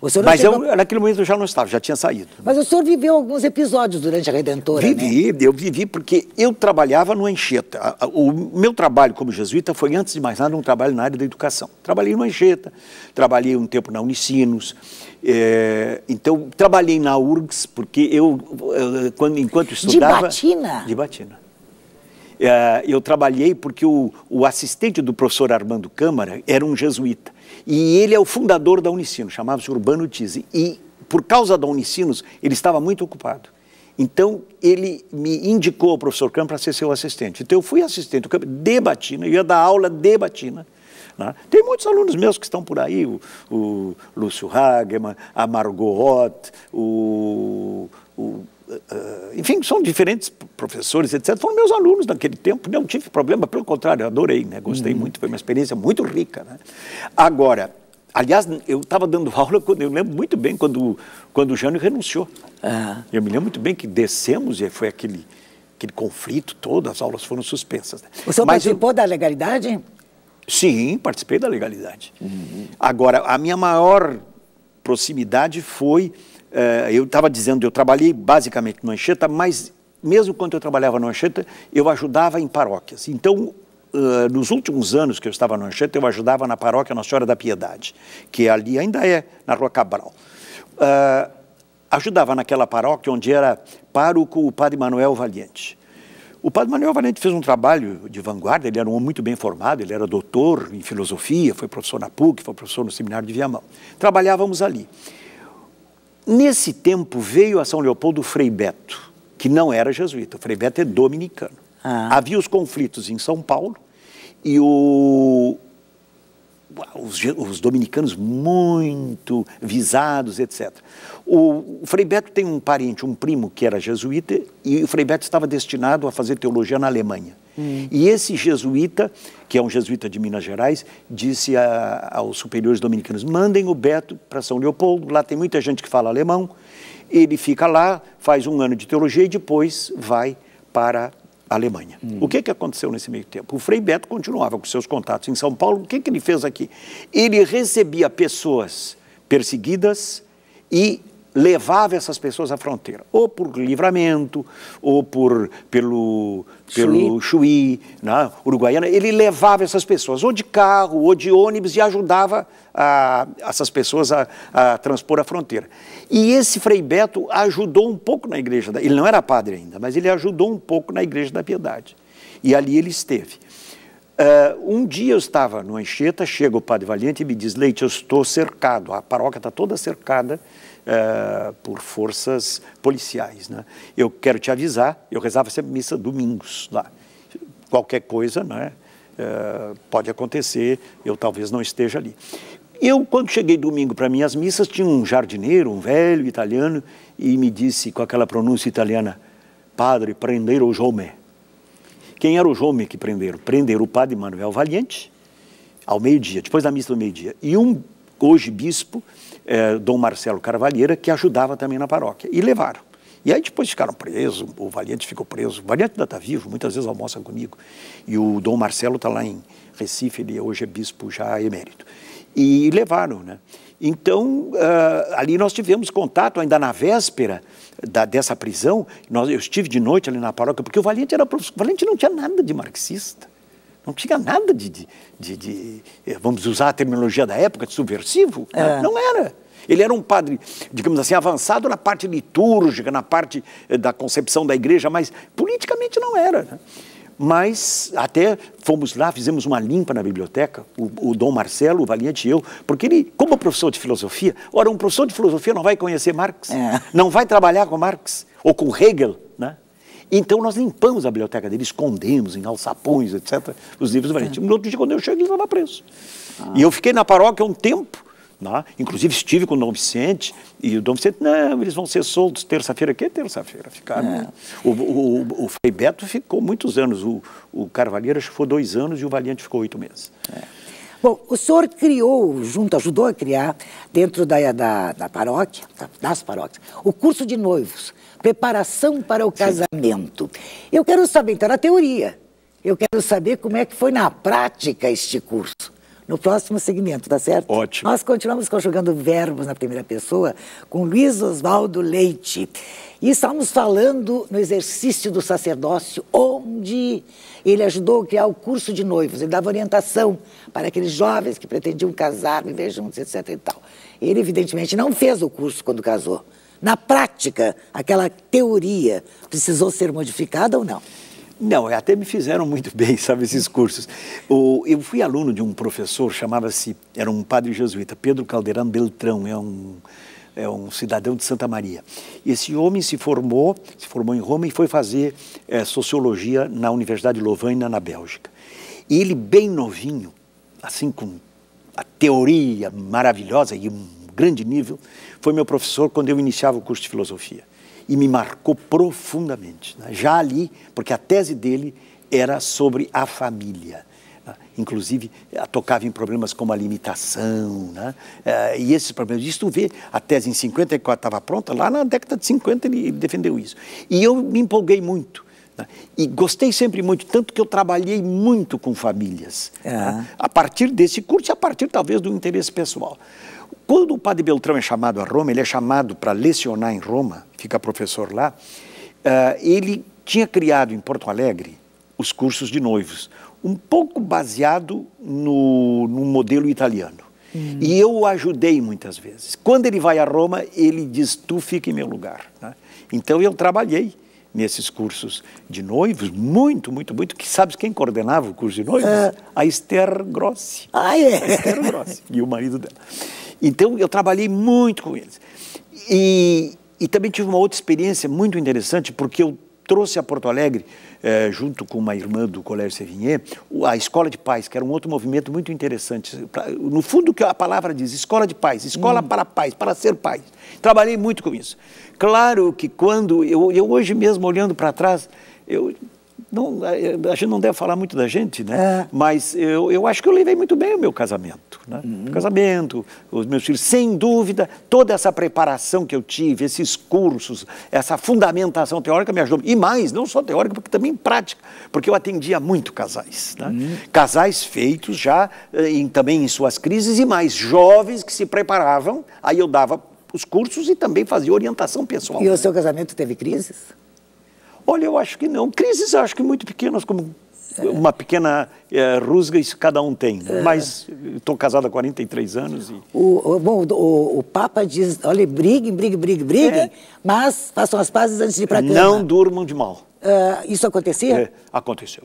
Mas chegou... eu, naquele momento, eu já não estava, já tinha saído. Mas o senhor viveu alguns episódios durante a Redentora, né? Vivi, né? eu vivi porque eu trabalhava numa enxeta. O meu trabalho como jesuíta foi, antes de mais nada, um trabalho na área da educação. Trabalhei numa enxeta, trabalhei um tempo na Unicinos, é, então, trabalhei na URGS, porque eu, eh, quando, enquanto estudava... De batina? De batina. Eh, eu trabalhei porque o, o assistente do professor Armando Câmara era um jesuíta. E ele é o fundador da Unicinos, chamava-se Urbano Tise. E por causa da Unicinos, ele estava muito ocupado. Então, ele me indicou ao professor Câmara para ser seu assistente. Então, eu fui assistente do Câmara de batina, eu ia dar aula de batina. Né? Tem muitos alunos meus que estão por aí, o, o Lúcio Hagemann, a Margot Ott, o, o Uh, enfim, são diferentes professores, etc., foram meus alunos naquele tempo. Não tive problema, pelo contrário, adorei, né? gostei uhum. muito, foi uma experiência muito rica. Né? Agora, aliás, eu estava dando aula, quando, eu lembro muito bem quando, quando o Jânio renunciou. Uhum. Eu me lembro muito bem que descemos e foi aquele, aquele conflito todo, as aulas foram suspensas. Né? O senhor Mas participou eu... da legalidade? Sim, participei da legalidade. Uhum. Agora, a minha maior proximidade foi eh, eu estava dizendo, eu trabalhei basicamente no Anchieta, mas mesmo quando eu trabalhava na Anchieta, eu ajudava em paróquias. Então, uh, nos últimos anos que eu estava na Anchieta, eu ajudava na paróquia Nossa Senhora da Piedade, que ali ainda é, na Rua Cabral. Uh, ajudava naquela paróquia onde era pároco o padre Manuel Valiente. O padre Manuel Valente fez um trabalho de vanguarda, ele era um homem muito bem formado, ele era doutor em filosofia, foi professor na PUC, foi professor no seminário de Viamão. Trabalhávamos ali. Nesse tempo veio a São Leopoldo Frei Beto, que não era jesuíta. O Frei Beto é dominicano. Ah. Havia os conflitos em São Paulo e o, os, os, dominicanos muito visados, etc. O, o Frei Beto tem um parente, um primo que era jesuíta, e o Frei Beto estava destinado a fazer teologia na Alemanha. Hum. E esse jesuíta, que é um jesuíta de Minas Gerais, disse a, aos superiores dominicanos: mandem o Beto para São Leopoldo, lá tem muita gente que fala alemão. Ele fica lá, faz um ano de teologia e depois vai para a Alemanha. Hum. O que, que aconteceu nesse meio tempo? O Frei Beto continuava com seus contatos em São Paulo. O que, que ele fez aqui? Ele recebia pessoas perseguidas e levava essas pessoas à fronteira, ou por livramento, ou por pelo pelo Chuí, né, Uruguaiana, ele levava essas pessoas, ou de carro, ou de ônibus, e ajudava a, essas pessoas a, a, transpor a fronteira. E esse Frei Beto ajudou um pouco na igreja, da, ele não era padre ainda, mas ele ajudou um pouco na igreja da Piedade. E ali ele esteve. Uh, um dia eu estava numa enxeta, chega o padre Valente e me diz, Leite, eu estou cercado, a paróquia está toda cercada eh, por forças policiais. Né? Eu quero te avisar, eu rezava sempre missa domingos lá. Qualquer coisa né, eh, pode acontecer, eu talvez não esteja ali. Eu, quando cheguei domingo para minhas missas, tinha um jardineiro, um velho italiano, e me disse com aquela pronúncia italiana, padre, prenderam o Jome. Quem era o Jome que prenderam? Prenderam o padre Manuel Valiente, ao meio-dia, depois da missa do meio-dia. E um hoje bispo, é, Dom Marcelo Carvalheira, que ajudava também na paróquia. E levaram. E aí depois ficaram presos, o Valente ficou preso. O Valente ainda está vivo, muitas vezes almoça comigo. E o Dom Marcelo está lá em Recife, ele hoje é bispo já é emérito. E levaram, né? Então, uh, ali nós tivemos contato, ainda na véspera da, dessa prisão, nós, eu estive de noite ali na paróquia, porque o Valiente era, o Valente não tinha nada de marxista. Não tinha nada de, de, de, de eh, vamos usar a terminologia da época, de subversivo. Né? É. Não era. Ele era um padre, digamos assim, avançado na parte litúrgica, na parte eh, da concepção da igreja, mas politicamente não era. Né? Mas até fomos lá, fizemos uma limpa na biblioteca, o, o, Dom Marcelo, o Valiente e eu, porque ele, como professor de filosofia, ora, um professor de filosofia não vai conhecer Marx, é. não vai trabalhar com Marx ou com Hegel então nós limpamos a biblioteca dele, escondemos em alçapões, etc., os livros do Valente. No outro dia, quando eu cheguei, ele estava preso. Ah. E eu fiquei na paróquia um tempo, né? inclusive estive com o Dom Vicente, e o Dom Vicente, não, eles vão ser soltos terça-feira. Que terça-feira? Ficaram. É. O, o, o, o Frei Beto ficou muitos anos, o, o Carvalheiro acho que foi dois anos e o Valiente ficou oito meses. É. Bom, o senhor criou, junto, ajudou a criar, dentro da, da, da paróquia, das paróquias, o curso de noivos, preparação para o casamento. Sim. Eu quero saber, então, na teoria, eu quero saber como é que foi na prática este curso no próximo segmento, tá certo? Ótimo. Nós continuamos conjugando verbos na primeira pessoa com Luiz Oswaldo Leite. E estávamos falando no exercício do sacerdócio, onde ele ajudou a criar o curso de noivos, ele dava orientação para aqueles jovens que pretendiam casar, viver juntos, etc. E tal. Ele, evidentemente, não fez o curso quando casou. Na prática, aquela teoria precisou ser modificada ou não? Não, é, até me fizeram muito bem, sabe, esses cursos. O, eu fui aluno de um professor, chamava-se, era um padre jesuíta, Pedro Calderano Beltrão, é um, é um cidadão de Santa Maria. Esse homem se formou, se formou em Roma e foi fazer é, sociologia na Universidade de Lovaina, na Bélgica. E ele, bem novinho, assim com a teoria maravilhosa e um grande nível, foi meu professor quando eu iniciava o curso de filosofia e me marcou profundamente. Né? Já ali, porque a tese dele era sobre a família. Né? Inclusive, eh, tocava em problemas como a limitação, né? Eh, e esses problemas. Isso tu vê, a tese em 54 estava pronta, lá na década de 50 ele defendeu isso. E eu me empolguei muito, Tá? E gostei sempre muito, tanto que eu trabalhei muito com famílias, é. né? a partir desse curso e a partir talvez do interesse pessoal. Quando o padre Beltrão é chamado a Roma, ele é chamado para lecionar em Roma, fica professor lá, uh, ele tinha criado em Porto Alegre os cursos de noivos, um pouco baseado no, no modelo italiano. Hum. E eu o ajudei muitas vezes. Quando ele vai a Roma, ele diz: Tu fica em meu lugar. Né? Então eu trabalhei nesses cursos de noivos, muito, muito, muito. Que sabes quem coordenava o curso de noivos? É. A Esther Grossi. Ah, é? A Esther Grossi e o marido dela. Então, eu trabalhei muito com eles. E, e também tive uma outra experiência muito interessante, porque eu trouxe a Porto Alegre, eh, junto com uma irmã do Colégio Sevigné, a Escola de Paz, que era um outro movimento muito interessante. No fundo, que a palavra diz, Escola de Paz, Escola hum. para a Paz, para ser paz. Trabalhei muito com isso. Claro que quando, eu, eu hoje mesmo, olhando para trás, eu não, é, é, a gente não deve falar muito da gente, né? É. Mas eu, eu acho que eu levei muito bem o meu casamento. Né? Uhum. O casamento, os meus filhos, sem dúvida, toda essa preparação que eu tive, esses cursos, essa fundamentação teórica me ajudou. E mais, não só teórica, porque também prática, porque eu atendia muito casais. Né? Uhum. Casais feitos já eh, em, também em suas crises e mais jovens que se preparavam. Aí eu dava os cursos e também fazia orientação pessoal. E o né? seu casamento teve crises? Olha, eu acho que não. Crises acho que muito pequenas, como uma pequena é, rusga, isso cada um tem. É. Mas estou eh, casada há 43 anos. E... O, o bom, o, o, Papa diz: olha, briguem, briguem, briguem, briguem, é. mas façam as pazes antes de ir para a Não durmam de mal. Uh, isso acontecia? É, aconteceu.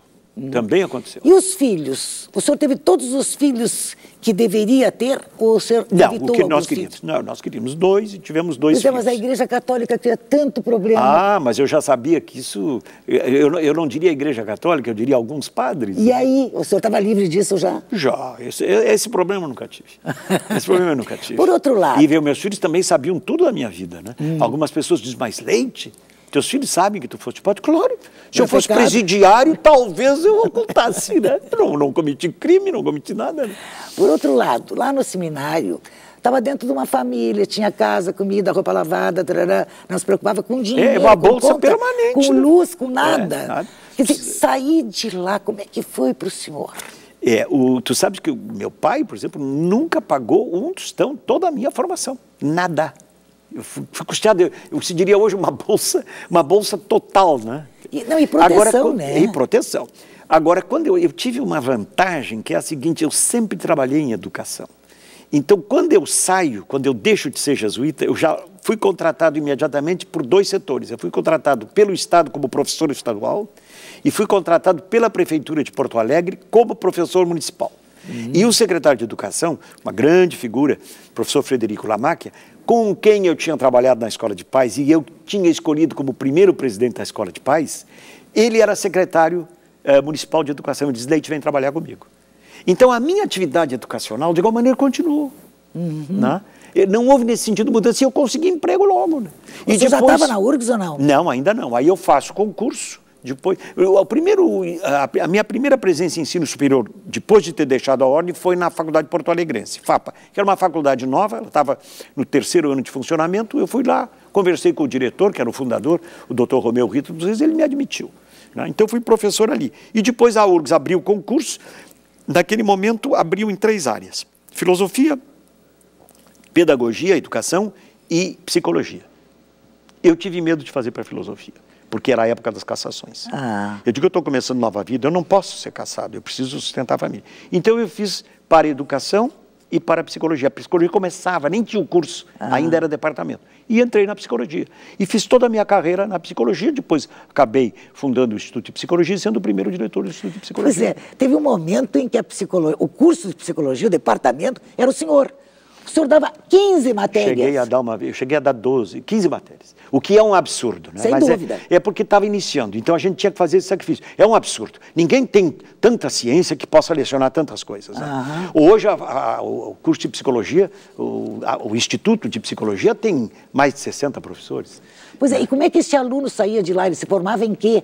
Também aconteceu. E os filhos? O senhor teve todos os filhos que deveria ter? Ou o senhor Não, o que nós queríamos. Filhos? Não, nós queríamos dois e tivemos dois Mas, filhos. É, mas a Igreja Católica tinha tanto problema. Ah, mas eu já sabia que isso. Eu, eu não diria Igreja Católica, eu diria alguns padres. E né? aí, o senhor estava livre disso já? Já. Esse, esse problema eu nunca tive. Esse problema eu nunca tive. Por outro lado. E meus filhos também sabiam tudo da minha vida, né? Hum. Algumas pessoas dizem, mas leite? Teus filhos sabem que tu foste pobre? Claro. Se é eu fosse presidiário, talvez eu ocultasse, né? não, não cometi crime, não cometi nada. Né? Por outro lado, lá no seminário, estava dentro de uma família, tinha casa, comida, roupa lavada, tarará, não se preocupava com dinheiro. É, uma bolsa conta, permanente. Com né? luz, com é, nada. É, nada. Quer dizer, sair de lá, como é que foi para o senhor? É, o, tu sabes que o meu pai, por exemplo, nunca pagou um tostão toda a minha formação. Nada. Fui custeado, eu se diria hoje uma bolsa, uma bolsa total, né? E, não, e proteção, Agora, né? E proteção. Agora, quando eu, eu tive uma vantagem que é a seguinte, eu sempre trabalhei em educação. Então, quando eu saio, quando eu deixo de ser jesuíta, eu já fui contratado imediatamente por dois setores. Eu fui contratado pelo Estado como professor estadual e fui contratado pela Prefeitura de Porto Alegre como professor municipal. Uhum. E o secretário de Educação, uma grande figura, professor Frederico Lamacchia, com quem eu tinha trabalhado na Escola de Paz e eu tinha escolhido como primeiro presidente da Escola de Paz, ele era secretário eh, municipal de Educação. Ele disse, Leite, vem trabalhar comigo. Então, a minha atividade educacional, de igual maneira, continuou. Uhum. Né? Não houve nesse sentido mudança e eu consegui emprego logo. Né? E Você depois... já estava na URGS ou não? Não, ainda não. Aí eu faço concurso depois, a, primeiro, a, a, minha primeira presença em ensino superior, depois de ter deixado a ordem, foi na Faculdade Porto Alegrense, FAPA, que era uma faculdade nova, ela estava no terceiro ano de funcionamento, eu fui lá, conversei com o diretor, que era o fundador, o doutor Romeu Rito e ele me admitiu. Né? Então, fui professor ali. E depois a URGS abriu o concurso, naquele momento abriu em três áreas, filosofia, pedagogia, educação e psicologia. Eu tive medo de fazer para filosofia porque era a época das cassações. Ah. Eu digo, eu estou começando nova vida, eu não posso ser caçado, eu preciso sustentar a família. Então eu fiz para a educação e para a psicologia. A psicologia começava, nem tinha o curso, ah. ainda era departamento. E entrei na psicologia. E fiz toda a minha carreira na psicologia. Depois acabei fundando o Instituto de Psicologia, sendo o primeiro diretor do Instituto de Psicologia. Pois é, teve um momento em que a psicologia, o curso de psicologia, o departamento, era o senhor. O senhor dava 15 matérias. Cheguei a dar uma, eu cheguei a dar 12, 15 matérias. O que é um absurdo, né? Sem Mas é- dúvida. É, é porque estava iniciando, então a gente tinha que fazer esse sacrifício. É um absurdo. Ninguém tem tanta ciência que possa lecionar tantas coisas. Né? Uhum. Hoje, a, a, o curso de psicologia, o, a, o, Instituto de Psicologia tem mais de 60 professores. Pois é, né? e como é que esse aluno saía de lá? Ele se formava em quê?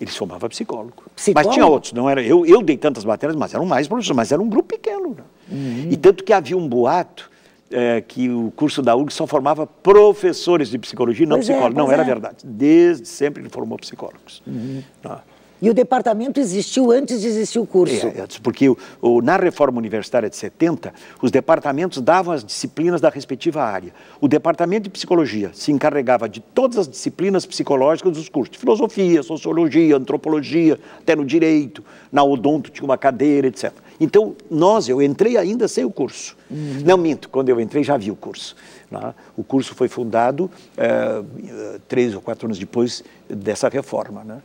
Ele se formava psicólogo. psicólogo. Mas tinha outros, não era. Eu, eu dei tantas matérias, mas eram mais professores, mas era um grupo pequeno. Né? Uhum. E tanto que havia um boato é, que o curso da URGS só formava professores de psicologia, não pois é, psicólogos. É, não, era verdade. Desde sempre ele formou psicólogos. Uhum. Ah. E o departamento existiu antes de existir o curso. É, é porque o, o, na reforma universitária de 70, os departamentos davam as disciplinas da respectiva área. O departamento de psicologia se encarregava de todas as disciplinas psicológicas dos cursos, de filosofia, sociologia, antropologia, até no direito, na odonto tinha uma cadeira, etc. Então, nós, eu entrei ainda sem o curso. Uhum. Não minto, quando eu entrei já vi o curso. Né? O curso foi fundado é, três ou quatro anos depois dessa reforma. Né?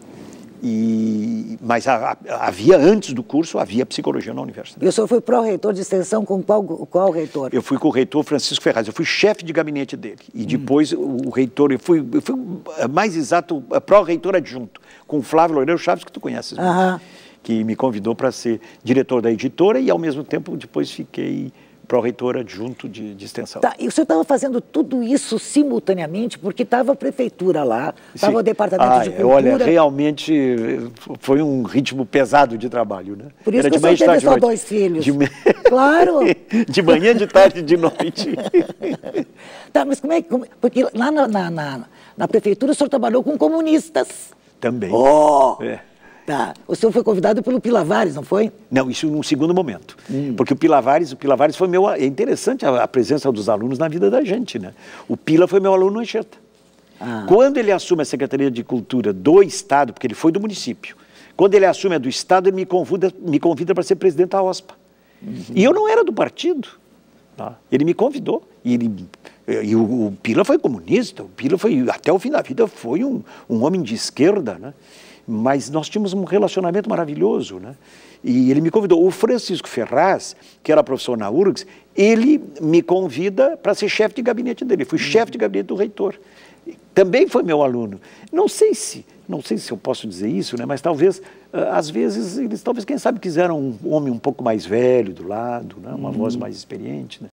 E, mas a, a, havia, antes do curso, havia psicologia na universidade. E o senhor foi pró-reitor de extensão com qual, qual reitor? Eu fui com o reitor Francisco Ferraz, eu fui chefe de gabinete dele. E depois o, o reitor, eu fui, eu fui eh, mais exato, eh, pró-reitor adjunto, com o Flávio Loureiro Chaves, que tu conheces, uh -huh. que me convidou para ser diretor da editora e, ao mesmo tempo, depois fiquei pró-reitor adjunto de, de, extensão. Tá, e o senhor estava fazendo tudo isso simultaneamente, porque estava a prefeitura lá, estava o departamento ah, de é, cultura. Olha, realmente eh, foi um ritmo pesado de trabalho, né? Por isso Era que de o só noite. dois filhos. De... Claro! de manhã, de tarde e de noite. tá, mas como é que... Porque lá na, na, na, na prefeitura o senhor trabalhou com comunistas. Também. Oh! É. Tá. O senhor foi convidado pelo Pilavares, não foi? Não, isso num segundo momento. Hum. Porque o Pilavares, o Pilavares foi meu. É interessante a, a, presença dos alunos na vida da gente, né? O Pila foi meu aluno no Enxerta. Ah. Quando ele assume a Secretaria de Cultura do Estado, porque ele foi do município, quando ele assume a do Estado, ele me convida, me convida para ser presidente da OSPA. Uhum. E eu não era do partido. Tá. Ele me convidou. E ele e o, Pila foi comunista, o Pila foi, até o fim da vida, foi um, um homem de esquerda, né? mas nós tínhamos um relacionamento maravilhoso, né? E ele me convidou. O Francisco Ferraz, que era professor na URGS, ele me convida para ser chefe de gabinete dele. fui uhum. chefe de gabinete do reitor. Também foi meu aluno. Não sei se, não sei se eu posso dizer isso, né? Mas talvez, ah, às vezes eles, talvez quem sabe quiseram um homem um pouco mais velho do lado, né? Uma uhum. voz mais experiente, né?